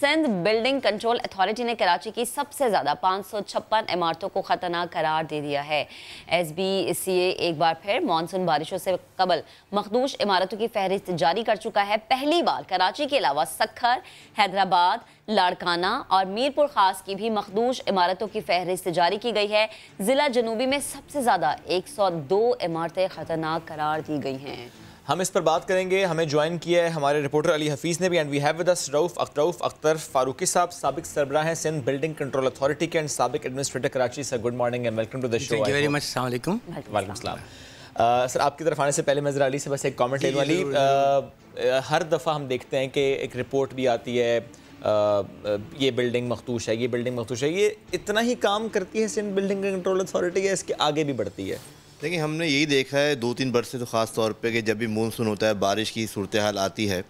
Sindh building control authority ने कराची की सबसे ज़्यादा पाँच सौ छप्पन इमारतों को ख़तरनाक करार दे दिया है एस बी सी ए एक बार फिर मानसून बारिशों से कबल मखदूश इमारतों की फहरिस्त जारी कर चुका है पहली बार कराची के अलावा सखर हैदराबाद लाड़काना और मीरपुर खास की भी मखदूश इमारतों की फहरिस्त जारी की गई है ज़िला जनूबी में सबसे ज़्यादा एक सौ दो इमारतें ख़तरनाक करार दी गई हैं हम इस पर बात करेंगे हमें ज्वाइन किया है हमारे रिपोर्टर अली हफीज़ ने भी and we have with us Rauf अख्तरऊफ अख्तर फारूकी साहब सबक सरबरा हैं सिंध बिल्डिंग कंट्रोल अथॉरिटी के एंड सबक administrator Karachi sir good morning and welcome to the very much वालेकुम वाले सर आपकी तरफ आने से पहले मज़र अली से बस एक कॉमेंट लेने वाली uh, हर दफ़ा हम देखते हैं कि एक रिपोर्ट भी आती है uh, uh, ये बिल्डिंग मखतूस है ये बिल्डिंग मखतूस है ये इतना ही काम करती है सिंध बिल्डिंग कंट्रोल अथॉरिटी है इसके आगे भी बढ़ती है देखिए हमने यही देखा है दो तीन बरस से तो ख़ास तौर पे कि जब भी मानसून होता है बारिश की सूरत हाल आती है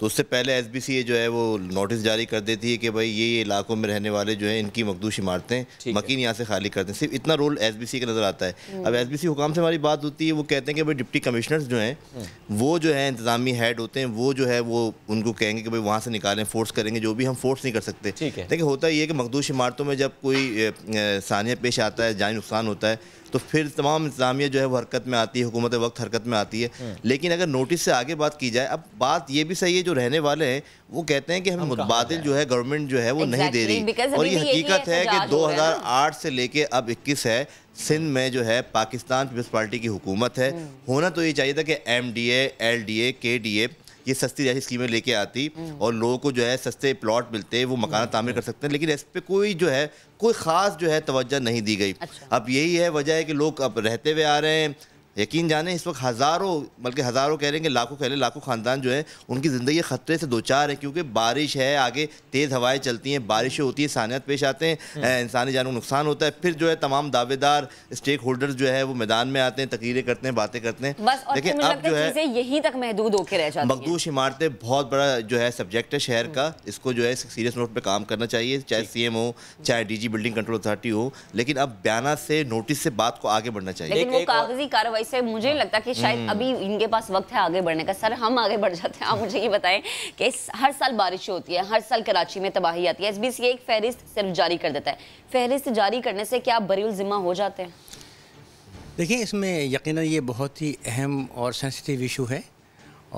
तो उससे पहले एस बी सी जो है वो नोटिस जारी कर देती है कि भाई ये ये इलाकों में रहने वाले जो है इनकी मखदूश इमारतें मकीन यहाँ से खाली करते हैं सिर्फ इतना रोल एस बी सी का नज़र आता है हम्म। अब एस बी सी हुकाम से हमारी बात होती है वो कहते हैं कि भाई डिप्टी कमिश्नर्स जो हैं हम्म। वो जो है इंतजामी हेड होते हैं वो जो है वो उनको कहेंगे कि भाई वहाँ से निकालें फोर्स करेंगे जो भी हम फोर्स नहीं कर सकते लेकिन होता ये है कि मखदूश इमारतों में जब कोई सानिया पेश आता है जान नुकसान होता है तो फिर तमाम इंतजामिया जो है वो हरकत में आती है हुकूमत वक्त हरकत में आती है हम्म। लेकिन अगर नोटिस से आगे बात की जाए अब बात ये भी सही है जो रहने वाले हैं वो कहते हैं कि हमें मुतबादल जो है गवर्नमेंट जो है वो नहीं दे रही और ये हकीकत है कि आठ से लेके अब इक्कीस है सिंध में जो है पाकिस्तान पीपल्स पार्टी की हुकूमत है हम्म। होना तो ये चाहिए था कि M D A L D A के डी ए ये सस्ती जैसी स्कीमें लेके आती हम्म। और लोगों को जो है सस्ते प्लॉट मिलते वो मकान हम्म। तामीर कर सकते हैं लेकिन इस पर कोई जो है कोई ख़ास जो है तोज्जा नहीं दी गई अच्छा। अब यही है वजह है कि लोग अब रहते हुए आ रहे हैं यकीन जाने इस वक्त हज़ारों बल्कि हज़ारों कह रहे हैं कि लाखों कह रहे लाखों ख़ानदान जो है उनकी ज़िंदगी ख़तरे से दो चार है क्योंकि बारिश है आगे तेज़ हवाएं चलती हैं बारिशें होती है सानियात पेश आते हैं हम्म। इंसानी जानों को नुकसान होता है फिर जो है तमाम दावेदार स्टेक होल्डर जो है वो मैदान में आते हैं तकरीरें करते हैं बातें करते हैं लेकिन अब जो है यहीं तक महदूद होकर रह जाए मखदूश इमारतें बहुत बड़ा जो है सब्जेक्ट है शहर का हम्म। इसको जो है सीरियस नोट पर काम करना चाहिए चाहे सी हो चाहे डी बिल्डिंग कंट्रोल अथॉरिटी हो लेकिन अब बयाना से नोटिस से बात को आगे बढ़ना चाहिए कार्रवाई से मुझे हाँ। लगता कि शायद हम्म। अभी इनके पास वक्त है आगे बढ़ने का सर हम आगे बढ़ जाते हैं आप मुझे ये बताएं कि हर साल बारिश होती है हर साल कराची में तबाही आती है एस एक फहरिस्त सिर्फ जारी कर देता है फहरिस्त जारी करने से क्या बरील ज़िम्मा हो जाते हैं देखिए इसमें यकीन ये बहुत ही अहम और सेंसिटिव इशू है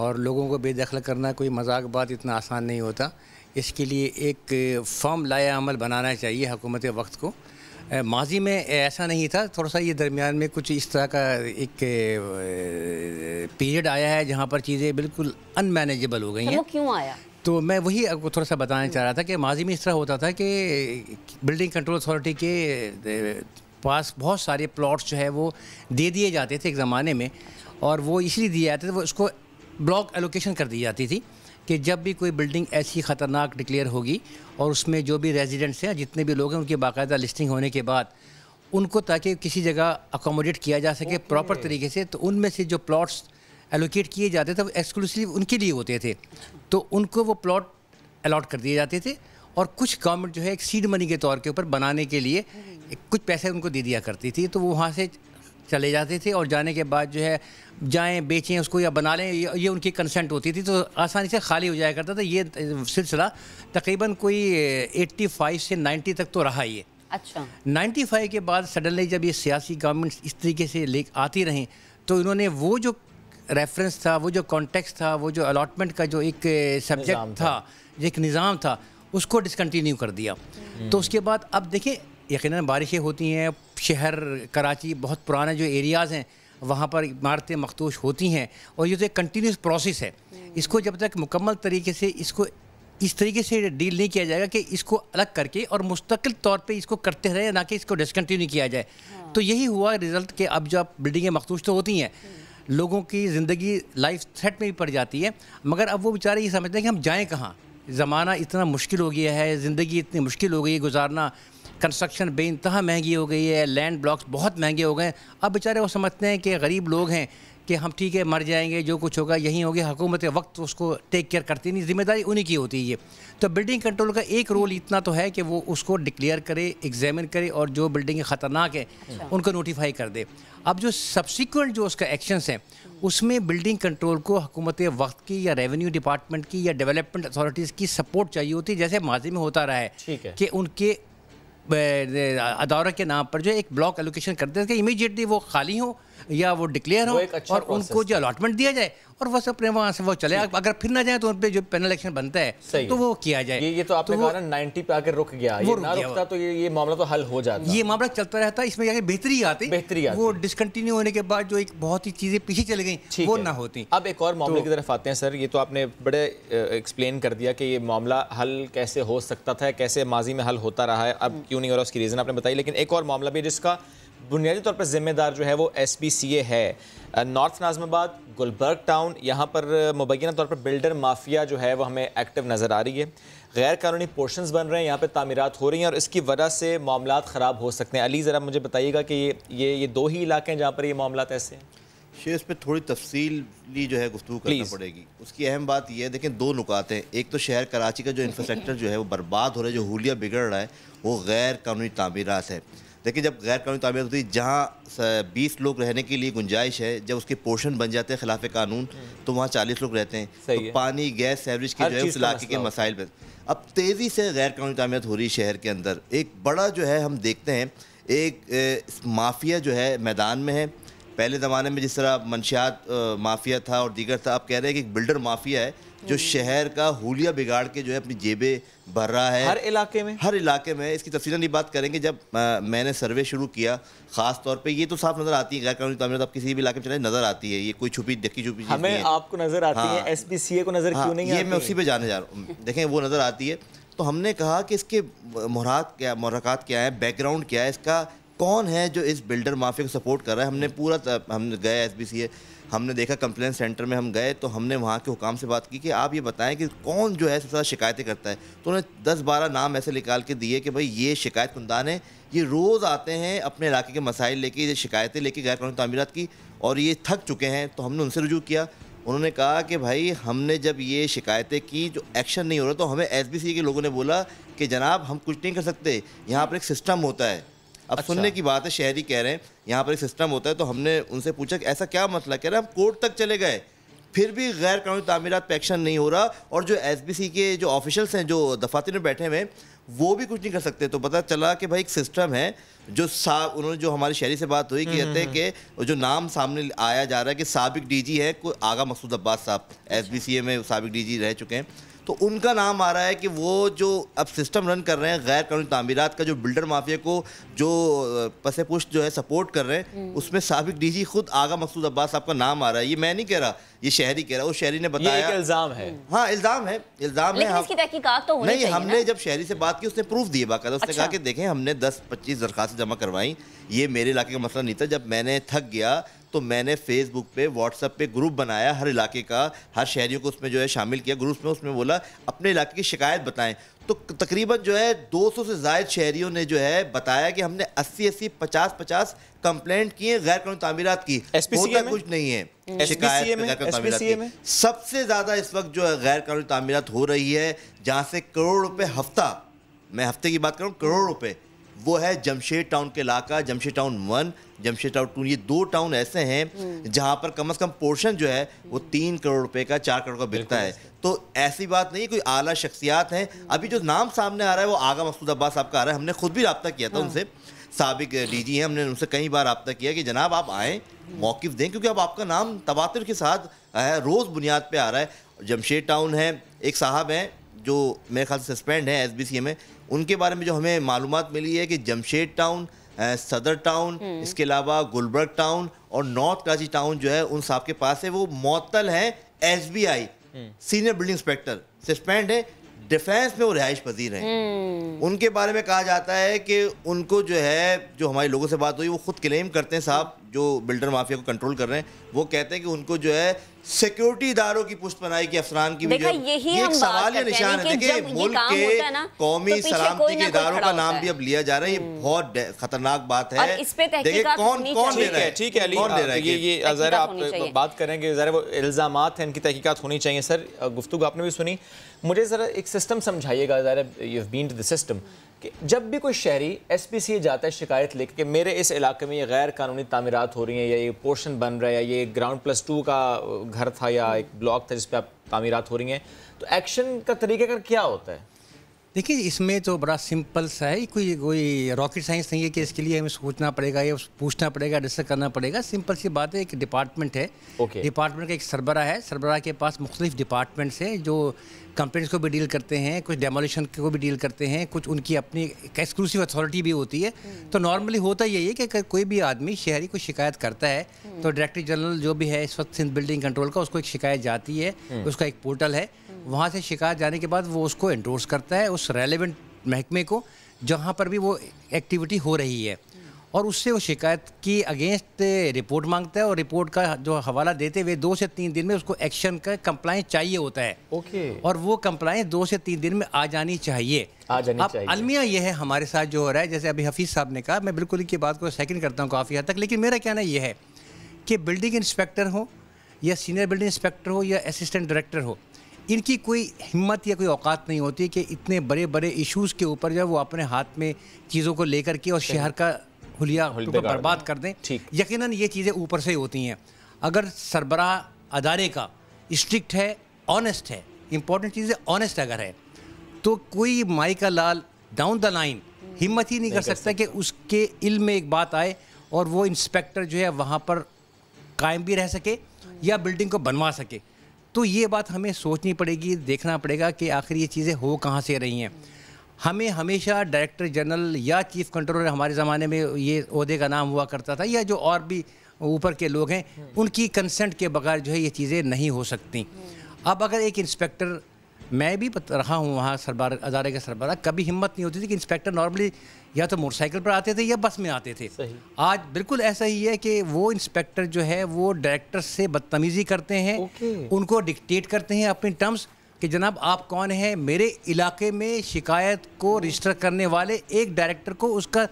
और लोगों को बेदखल करना कोई मजाक बात इतना आसान नहीं होता इसके लिए एक फॉर्म लाया अमल बनाना चाहिए हुकूमत वक्त को माजी में ऐसा नहीं था थोड़ा सा ये दरमियान में कुछ इस तरह का एक पीरियड आया है जहाँ पर चीज़ें बिल्कुल अनमैनेजेबल हो गई तो हैं क्यों आया तो मैं वही आपको थोड़ा सा बताना हम्म। चाह रहा था कि माजी में इस तरह होता था कि बिल्डिंग कंट्रोल अथॉरिटी के पास बहुत सारे प्लॉट्स जो है वो दे दिए जाते थे एक ज़माने में अच्छा। और वो इसलिए दिए जाते थे वो उसको ब्लॉक एलोकेशन कर दी जाती थी कि जब भी कोई बिल्डिंग ऐसी ख़तरनाक डिक्लेयर होगी और उसमें जो भी रेजिडेंट्स हैं जितने भी लोग हैं उनकी बाकायदा लिस्टिंग होने के बाद उनको ताकि किसी जगह अकोमोडेट किया जा सके प्रॉपर तरीके से तो उनमें से जो प्लॉट्स एलोकेट किए जाते थे वो एक्सक्लूसिव उनके लिए होते थे तो उनको वो प्लॉट अलाट कर दिए जाते थे और कुछ गवर्नमेंट जो है एक सीड मनी के तौर के ऊपर बनाने के लिए कुछ पैसे उनको दे दिया करती थी तो वो वहाँ से चले जाते थे और जाने के बाद जो है जाएँ बेचें उसको या बना लें ये उनकी कंसेंट होती थी तो आसानी से खाली हो जाया करता था ये सिलसिला तकरीबन कोई 85 से 90 तक तो रहा ये अच्छा 95 के बाद सडनली जब ये सियासी गवर्नमेंट इस तरीके से ले आती रहें तो इन्होंने वो जो रेफरेंस था वो जो कॉन्टेक्स था वो जो अलाटमेंट का जो एक सब्जेक्ट था जो एक निज़ाम था उसको डिसकन्टिन्यू कर दिया हम्म। तो उसके बाद अब देखिए यकीन बारिशें होती हैं शहर कराची बहुत पुराने जो एरियाज़ हैं वहाँ पर इमारतें मखतूश होती हैं और ये तो एक कंटिन्यूस प्रोसेस है इसको जब तक मुकम्मल तरीके से इसको इस तरीके से डील नहीं किया जाएगा कि इसको अलग करके और मुस्तकिल तौर पे इसको करते रहे ना कि इसको डिसकन्टिन्यू किया जाए हाँ। तो यही हुआ रिज़ल्ट कि अब जब बिल्डिंगें मखतूश तो होती हैं लोगों की ज़िंदगी लाइफ थ्रेट में भी पड़ जाती है मगर अब वो बेचारे ये समझते हैं कि हम जाएँ कहाँ ज़माना इतना मुश्किल हो गया है ज़िंदगी इतनी मुश्किल हो गई है गुजारना कंस्ट्रक्शन बेानतहा महंगी हो गई है लैंड ब्लॉक्स बहुत महंगे हो गए हैं अब बेचारे वो समझते हैं कि गरीब लोग हैं कि हम ठीक है मर जाएंगे जो कुछ होगा यहीं होगी हुकूमत वक्त उसको टेक केयर करती नहीं जिम्मेदारी उन्हीं की होती है तो बिल्डिंग कंट्रोल का एक रोल इतना तो है कि वो उसको डिक्लेयर करे एग्जामिन करे और जो बिल्डिंग ख़तरनाक है उनको नोटिफाई कर दे अब जो सब्सिक्वेंट जो उसका एक्शंस हैं उसमें बिल्डिंग कंट्रोल को हुकूमत वक्त की या रेवेन्यू डिपार्टमेंट की या डेवलपमेंट अथॉरिटीज़ की सपोर्ट चाहिए होती है जैसे माजी में होता रहा है कि उनके अदारा के नाम पर जो एक ब्लॉक एलोकेशन करते हैं कि इमीडिएटली वो खाली हों या वो डिक्लेयर हो अच्छा और उनको जो अलॉटमेंट दिया जाए और बस अपने वहाँ से वो चले अगर फिर ना जाए तो उन पर जो पेनल एक्शन बनता है तो वो किया जाए ये, ये तो आपने तो कहा नाइन्टी पे आकर रुक गया वो ना रुकता तो ये ये मामला तो हल हो जाता ये मामला चलता रहता इसमें जाके बेहतरी आती बेहतरी वो डिसकंटिन्यू होने के बाद जो एक बहुत ही चीज़ें पीछे चली गई वो ना होती अब एक और मामले तो की तरफ आते हैं सर ये तो आपने बड़े एक्सप्लेन कर दिया कि ये मामला हल कैसे हो सकता था कैसे माजी में हल होता रहा है अब हम्म। क्यों नहीं हो रहा उसकी रीज़न आपने बताई लेकिन एक और मामला भी जिसका बुनियादी तौर पर ज़िम्मेदार जो है वो एस पी सी ए है नॉर्थ नाजमाबाद गुलबर्ग टाउन यहाँ पर मुबैना तौर पर बिल्डर माफिया जो है वो हमें एक्टिव नज़र आ रही है गैर कानूनी पोर्शन बन रहे हैं यहाँ पर तमीरत हो रही हैं और इसकी वजह से मामला ख़राब हो सकते हैं अली ज़रा मुझे बताइएगा कि ये ये ये दो ही इलाके हैं जहाँ पर ये मामला ऐसे हैं शेयर इस पर थोड़ी तफसीली जो है गुफ्तु करनी पड़ेगी उसकी अहम बात यह है देखें दो नुकात हैं एक तो शहर कराची का जो इंफ्रास्ट्रक्चर जो है वो बर्बाद हो रहा है जो हुलिया बिगड़ रहा है वो गैर कानूनी तमीरत है देखिए जब गैर कानूनी तामीर होती है जहाँ बीस लोग रहने के लिए गुंजाइश है जब उसके पोर्शन बन जाते हैं खिलाफ कानून हम्म। तो वहाँ चालीस लोग रहते हैं तो पानी गैस सैवरेज के जो है उस इलाके के मसाइल पर अब तेज़ी से गैर कानूनी तामीर हो रही है शहर के अंदर एक बड़ा जो है हम देखते हैं एक माफिया जो है मैदान में है पहले ज़माने में जिस तरह मनशियात माफिया था और दीगर था आप कह रहे हैं कि एक बिल्डर माफिया है जो हम्म। शहर का हुलिया बिगाड़ के जो है अपनी जेबें भर रहा है हर इलाके में हर इलाके में इसकी तफसीला बात करेंगे जब आ, मैंने सर्वे शुरू किया ख़ास तौर पे ये तो साफ नज़र आती है गैर कानूनी तमीर तो आप किसी भी इलाके में चले नज़र आती है ये कोई छुपी डकी छुपी हमें आपको नज़र आती हाँ, है एस पी सी ए को नज़र हाँ, क्यों नहीं ये मैं उसी पर जाने जा रहा हूँ देखें वो नज़र आती है तो हमने कहा कि इसके मुहरात क्या महरक़ात क्या है बैकग्राउंड क्या है इसका कौन है जो इस बिल्डर माफिया को सपोर्ट कर रहा है हमने हम्म। पूरा हम गए एस हमने देखा कंप्लेन सेंटर में हम गए तो हमने वहाँ के हुकाम से बात की कि आप ये बताएं कि कौन जो है सबसे ज़्यादा शिकायतें करता है तो उन्हें दस बारह नाम ऐसे निकाल के दिए कि भाई ये शिकायत कुंदान है ये रोज़ आते हैं अपने इलाके के मसाइल लेके ये शिकायतें लेके गैर कानूनी तमीरत की और ये थक चुके हैं तो हमने उनसे रजू किया उन्होंने कहा कि भाई हमने जब ये शिकायतें की जो एक्शन नहीं हो रहा तो हमें एस के लोगों ने बोला कि जनाब हम कुछ नहीं कर सकते यहाँ पर एक सिस्टम होता है अब अच्छा। सुनने की बात है शहरी कह रहे हैं यहाँ पर एक सिस्टम होता है तो हमने उनसे पूछा कि ऐसा क्या मसला मतलब, कह रहे हैं हम कोर्ट तक चले गए फिर भी गैर कानूनी तमीरत पर एक्शन नहीं हो रहा और जो एस के जो ऑफिशल्स हैं जो दफातर में बैठे हुए वो भी कुछ नहीं कर सकते तो पता चला कि भाई एक सिस्टम है जो सा उन्होंने जो हमारी शहरी से बात हुई हम्म, कहते हैं हम्म, कि हम्म। जो नाम सामने आया जा रहा है कि सबक डीजी है आगा मसूद अब्बास साहब एसबीसीए में सबक डीजी रह चुके हैं तो उनका नाम आ रहा है कि वो जो अब सिस्टम रन कर रहे हैं गैर कानूनी तमीरत का जो बिल्डर माफिया को जो पसे पुश जो है सपोर्ट कर रहे हैं हम्म। उसमें सबक डीजी खुद आगा मकसूद अब्बास साहब का नाम आ रहा है ये मैं नहीं कह रहा ये शहरी कह रहा है उस शहरी ने बताया इल्ज़ाम है हाँ इल्ज़ाम है इल्ज़ाम है हम, हाँ। तो नहीं हमने जब शहरी से बात की उसने प्रूफ दिए बाकायदा उसने कहा अच्छा। कि देखें हमने दस पच्चीस दरखास्त जमा करवाई ये मेरे इलाके का मसला नहीं था जब मैंने थक गया तो मैंने फेसबुक पे व्हाट्सएप पे ग्रुप बनाया हर इलाके का हर शहरियों को उसमें जो है शामिल किया ग्रुप में उसमें बोला अपने इलाके की शिकायत बताएं तो तकरीबन जो है 200 से जायद शहरियों ने जो है बताया कि हमने 80 80 50 50 कंप्लेंट किए गैर कानूनी तामीरत की होता कुछ नहीं है शिकायत सबसे ज़्यादा इस वक्त जो है गैर कानूनी तामीरत हो रही है जहाँ से करोड़ रुपये हफ्ता मैं हफ्ते की बात करूँ करोड़ रुपये वो है जमशेद टाउन के इलाका Jamshed town one Jamshed town two ये दो टाउन ऐसे हैं हम्म। जहाँ पर कम से कम पोर्शन जो है वो तीन करोड़ रुपए का चार करोड़ का बिकता है तो ऐसी बात नहीं कोई आला शख्सियात हैं हम्म। अभी जो नाम सामने आ रहा है वो आगा मसूद अब्बास साहब का आ रहा है हमने खुद भी रबता किया था हाँ। उनसे सबक जी हैं हमने उनसे कई बार रबता किया कि जनाब आप आएँ मौक़ दें क्योंकि अब आपका नाम तबातर के साथ रोज़ बुनियाद पर आ रहा है जमशेद टाउन है एक साहब हैं जो मेरे ख्याल से सस्पेंड हैं एस बी सी में उनके बारे में जो हमें मालूम मिली है कि जमशेद टाउन सदर टाउन हम्म। इसके अलावा गुलबर्ग टाउन और नॉर्थ कराची टाउन जो है उन साहब के पास है वो मअतल हैं आई हम्म। सीनियर बिल्डिंग इंस्पेक्टर सस्पेंड है डिफेंस में वो रिहाइश पजीर हैं हम्म। उनके बारे में कहा जाता है कि उनको जो है जो हमारे लोगों से बात हुई वो खुद क्लेम करते हैं साहब जो बिल्डर माफिया को कंट्रोल कर रहे हैं वो कहते हैं कि उनको जो है सिक्योरिटी इदारों की पुष्ट बनाई की अफसरान की भी यही ये एक सवाल या निशान है देखिए मुल्क के कौमी तो सलामती के इदारों का नाम भी अब लिया जा रहा है ये हम्म। बहुत खतरनाक बात है देखिए कौन कौन ले रहा है ठीक है कौन ले रहा है ये जरा आप बात करेंगे जरा वो इल्ज़ाम है इनकी तहकीकत होनी चाहिए सर गुफ्तु आपने भी सुनी मुझे ज़रा एक सिस्टम समझाइएगा ज़रा you been to the system कि जब भी कोई शहरी एस पी सी जाता है शिकायत लेकर कि मेरे इस इलाके में ये गैर कानूनी तमीरत हो रही हैं या ये पोर्शन बन रहा है या ये ग्राउंड प्लस टू का घर था या एक ब्लॉक था जिस पर आप तमीरत हो रही हैं तो एक्शन का तरीक़ाकार क्या होता है देखिए इसमें तो बड़ा सिंपल सा है कोई कोई रॉकेट साइंस नहीं है कि इसके लिए हमें सोचना पड़ेगा या पूछना पड़ेगा डिस्कस करना पड़ेगा सिंपल सी बात है एक डिपार्टमेंट है okay. डिपार्टमेंट का एक सरबरा है सरबरा के पास मुख्तलिफ डिपार्टमेंट्स हैं जो कंपनीज को भी डील करते हैं कुछ डेमोलिशन को भी डील करते हैं कुछ उनकी अपनी एक्सक्लूसिव अथॉरिटी भी होती है तो नॉर्मली होता यही है कि अगर कोई भी आदमी शहरी को शिकायत करता है तो डायरेक्टर जनरल जो भी है इस वक्त सिंध बिल्डिंग कंट्रोल का उसको एक शिकायत जाती है हम्म। उसका एक पोर्टल है वहाँ से शिकायत जाने के बाद वो उसको एंडोर्स करता है उस रेलिवेंट महकमे को जहाँ पर भी वो एक्टिविटी हो रही है और उससे वो शिकायत की अगेंस्ट रिपोर्ट मांगता है और रिपोर्ट का जो हवाला देते हुए दो से तीन दिन में उसको एक्शन का कंप्लाइंस चाहिए होता है ओके okay. और वो कंप्लाइंस दो से तीन दिन में आ जानी चाहिए आ जानी अब चाहिए। अलमिया यह है हमारे साथ जो हो रहा है जैसे अभी हफीज़ साहब ने कहा मैं बिल्कुल की बात को सेकेंड करता हूँ काफ़ी हद तक लेकिन मेरा कहना यह है कि बिल्डिंग इंस्पेक्टर हो या सीनियर बिल्डिंग इंस्पेक्टर हो या असिस्टेंट डायरेक्टर हो इनकी कोई हिम्मत या कोई औकात नहीं होती कि इतने बड़े बड़े इश्यूज़ के ऊपर जो है वो अपने हाथ में चीज़ों को लेकर के और शहर का हुलिया तो बर्बाद कर दें यकीन ये चीज़ें ऊपर से ही होती हैं अगर सरबराह अदारे का स्ट्रिक्ट है ऑनेस्ट है इम्पोर्टेंट चीज़ है ऑनेस्ट अगर है तो कोई माई का लाल डाउन द लाइन हिम्मत ही नहीं, नहीं कर सकता कि उसके इल्म में एक बात आए और वो इंस्पेक्टर जो है वहाँ पर कायम भी रह सके या बिल्डिंग हम्म। को बनवा सके तो ये बात हमें सोचनी पड़ेगी देखना पड़ेगा कि आखिर ये चीज़ें हो कहाँ से रही हैं हमें हमेशा डायरेक्टर जनरल या चीफ़ कंट्रोलर हमारे ज़माने में ये अहदे का नाम हुआ करता था या जो और भी ऊपर के लोग हैं उनकी कंसेंट के बगैर जो है ये चीज़ें नहीं हो सकती अब अगर एक इंस्पेक्टर मैं भी रहा हूँ वहाँ सरबार अदारे के सरबरा कभी हिम्मत नहीं होती थी कि इंस्पेक्टर नॉर्मली या तो मोटरसाइकिल पर आते थे या बस में आते थे आज बिल्कुल ऐसा ही है कि वो इंस्पेक्टर जो है वो डायरेक्टर से बदतमीज़ी करते हैं उनको डिक्टेट करते हैं अपने टर्म्स कि जनाब आप कौन हैं मेरे इलाके में शिकायत को रजिस्टर करने वाले एक डायरेक्टर को उसका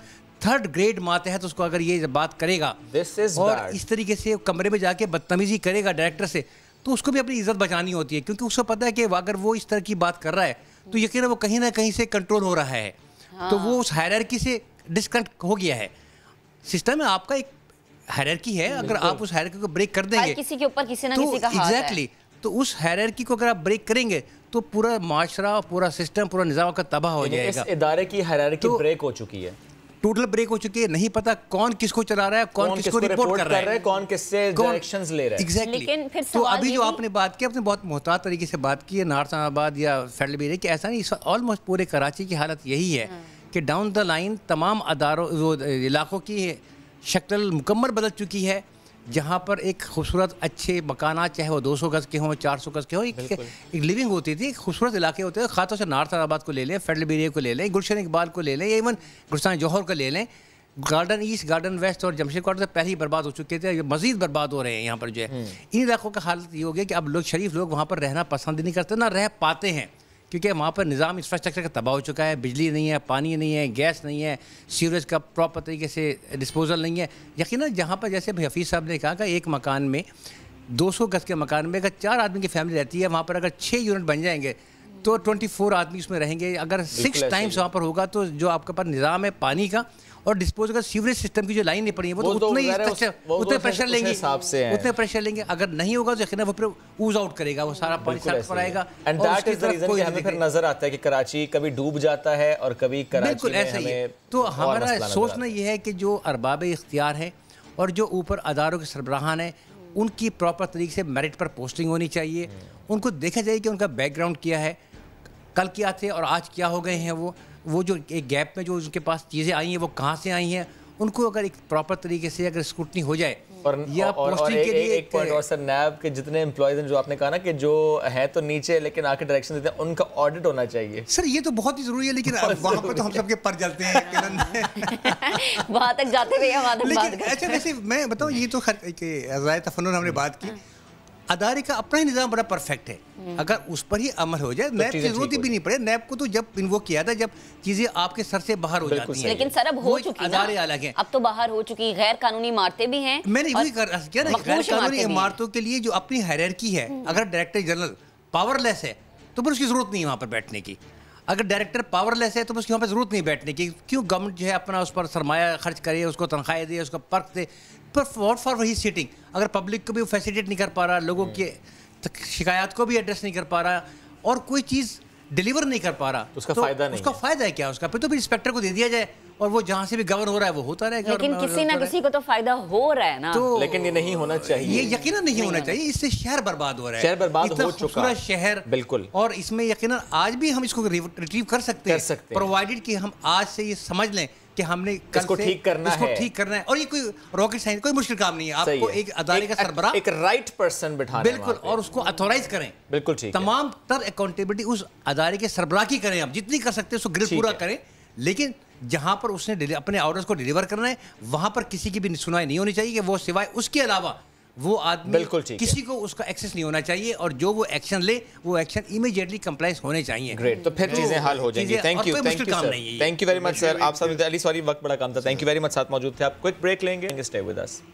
थर्ड ग्रेड माते है तो उसको अगर ये बात करेगा और bad. इस तरीके से कमरे में जाके बदतमीजी करेगा डायरेक्टर से तो उसको भी अपनी इज्जत बचानी होती है क्योंकि उसको पता है कि अगर वो इस तरह की बात कर रहा है तो यकीन वो कहीं ना कहीं से कंट्रोल हो रहा है तो वो हाँ। उस हायरकी से डिस्कनेक्ट हो गया है सिस्टम में आपका एक हायरकी है अगर आप उस हायरकी को ब्रेक कर देंगे किसी के ऊपर किसी ना तो किसी का एग्जैक्टली तो उस हायरकी को अगर आप ब्रेक करेंगे तो पूरा माशरा पूरा सिस्टम पूरा निज़ाम का तबाह हो जाएगा इस इदारे की हायरकी तो, ब्रेक हो चुकी है टोटल ब्रेक हो चुकी है नहीं पता कौन किसको चला रहा है कौन, कौन किसको रिपोर्ट कर रहा है कौन किससे डायरेक्शंस ले रहा है लेकिन फिर तो अभी जो आपने बात की आपने बहुत मोहतात तरीके से बात की है नारसाबाद या फेडरल बेरिया की ऐसा नहीं ऑलमोस्ट पूरे कराची की हालत यही है हाँ। कि डाउन द लाइन तमाम अदारों इलाकों की शक्ल मुकम्मल बदल चुकी है जहाँ पर एक खूबसूरत अच्छे मकाना चाहे वो 200 गज़ के हों 400 गज़ के हों एक, एक लिविंग होती थी खूबसूरत इलाके होते थे ख़ासतौर से नार्थ आबाद को ले लें फेडल बीरिया को ले लें गुलशन इकबाल को ले लें इवन गुलशान जौहर को ले लें गार्डन ईस्ट गार्डन वेस्ट और जमशेद क्वार्टर पहले ही बर्बाद हो चुके थे मजीद बर्बाद हो रहे हैं यहाँ पर जो है हम्म। इन इलाकों का हालत ये हो गया कि अब लोग शरीफ लोग वहाँ पर रहना पसंद नहीं करते ना रह पाते हैं क्योंकि वहाँ पर निज़ाम इंफ्रास्ट्रक्चर का तबाह हो चुका है बिजली नहीं है पानी नहीं है गैस नहीं है सीवरेज का प्रॉपर तरीके से डिस्पोज़ल नहीं है यकीन जहाँ पर जैसे भाई हफीज़ साहब ने कहा कि एक मकान में 200 गज के मकान में अगर चार आदमी की फैमिली रहती है वहाँ पर अगर छः यूनिट बन जाएंगे तो फोर आदमी उसमें रहेंगे अगर सिक्स टाइम्स वहाँ पर होगा तो जो आपके पास निज़ाम है पानी का और डिस्पोजल का सीवरेज सिस्टम की जो लाइन नहीं पड़ी है वो, तो, तो उतना ही अच्छा- उतने प्रेशर लेंगे उतने प्रेशर लेंगे अगर नहीं होगा तो यकीन वो फिर ऊज आउट करेगा वो सारा पानी सड़क पर आएगा and that is the reason हमें फिर नजर आता है कि कराची कभी डूब जाता है और कभी कराची बिल्कुल ऐसा ही तो हमारा सोचना यह है कि जो अरबाब इख्तियार है और जो ऊपर अदारों के सरबराहान हैं उनकी प्रॉपर तरीके से मेरिट पर पोस्टिंग होनी चाहिए हम्म। उनको देखा जाए कि उनका बैकग्राउंड क्या है कल क्या थे और आज क्या हो गए हैं वो वो जो एक गैप में जो उनके पास चीज़ें आई हैं वो कहाँ से आई हैं उनको अगर एक प्रॉपर तरीके से अगर स्क्रूटनी हो जाए और या और, और एक, के लिए एक पॉइंट और सर नैब के जितने एम्प्लॉयज हैं जो आपने कहा ना कि जो है तो नीचे लेकिन आके डायरेक्शन देते हैं उनका ऑडिट होना चाहिए सर ये तो बहुत ही जरूरी है लेकिन वहाँ पर तो हम सबके पर जलते हैं वहाँ तक जाते अच्छा, हैं अच्छा वैसे मैं बताऊँ ये तो खर, ज़ाय तफन हमने बात की अदारी का अपना ही निज़ाम बड़ा परफेक्ट है हम्म। अगर उस पर ही अमल हो जाए नैब तो की जरूरत भी नहीं पड़े नैब को तो जब इन्वो किया था जब चीजें आपके सर से बाहर हो जाती हैं लेकिन सर अब हो चुकी अदारे अलग है अब तो बाहर हो चुकी गैर कानूनी इमारतें भी हैं मैंने वही कर गैर कानूनी इमारतों के लिए जो अपनी हैरकी है हम्म। अगर डायरेक्टर जनरल पावरलेस है तो फिर उसकी जरूरत नहीं है वहाँ पर बैठने की अगर डायरेक्टर पावरलेस है तो उसकी वहाँ पर ज़रूरत नहीं बैठने की क्यों गवर्नमेंट जो है अपना उस पर सरमाया खर्च करे उसको तनख्वाह दे उसको पर्क दे पर वॉट फॉर ही सिटिंग अगर पब्लिक को भी वो फैसिलिटेट नहीं कर पा रहा लोगों हम्म. के शिकायत को भी एड्रेस नहीं कर पा रहा और कोई चीज़ डिलीवर नहीं कर पा रहा तो उसका तो फायदा नहीं उसका है। फायदा है क्या उसका फिर तो फिर इंस्पेक्टर को दे दिया जाए और वो जहाँ से भी गवर्न हो रहा है वो होता रहेगा लेकिन गवर, किसी ना किसी को तो फायदा हो रहा है ना तो लेकिन ये नहीं होना चाहिए ये यकीन नहीं नहीं होना चाहिए इससे शहर बर्बाद हो रहा है शहर बर्बाद हो चुका है शहर बिल्कुल और इसमें यकीन आज भी हम इसको रिट्रीव कर सकते हैं प्रोवाइडेड की हम आज से ये समझ लें कि हमने इसको ठीक करना इसको है ठीक करना है और ये कोई रॉकेट साइंस कोई मुश्किल काम नहीं है आपको है। एक अदाले का सरबरा एक राइट पर्सन बिठा बिल्कुल और उसको अथोराइज करें बिल्कुल ठीक तमाम तर अकाउंटेबिलिटी उस अदारे के सरबरा की करें आप जितनी कर सकते हैं उसको ग्रिल पूरा करें लेकिन जहां पर उसने अपने ऑर्डर्स को डिलीवर करना है वहां पर किसी की भी सुनवाई नहीं होनी चाहिए कि वो सिवाय उसके अलावा वो आदमी बिल्कुल किसी को उसका एक्सेस नहीं होना चाहिए और जो वो एक्शन ले वो एक्शन इमीडिएटली कंप्लाइंस होने चाहिए ग्रेट तो फिर तो चीजें हल हो जाएंगी thank you thank you thank you very much sir आप सब अली सॉरी वक्त बड़ा काम था थैंक यू वेरी मच साथ मौजूद थे आप क्विक ब्रेक लेंगे स्टे विद अस